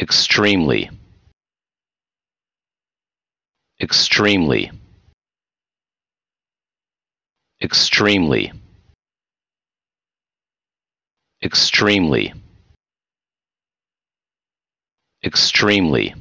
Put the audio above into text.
Extremely, extremely, extremely, extremely, extremely.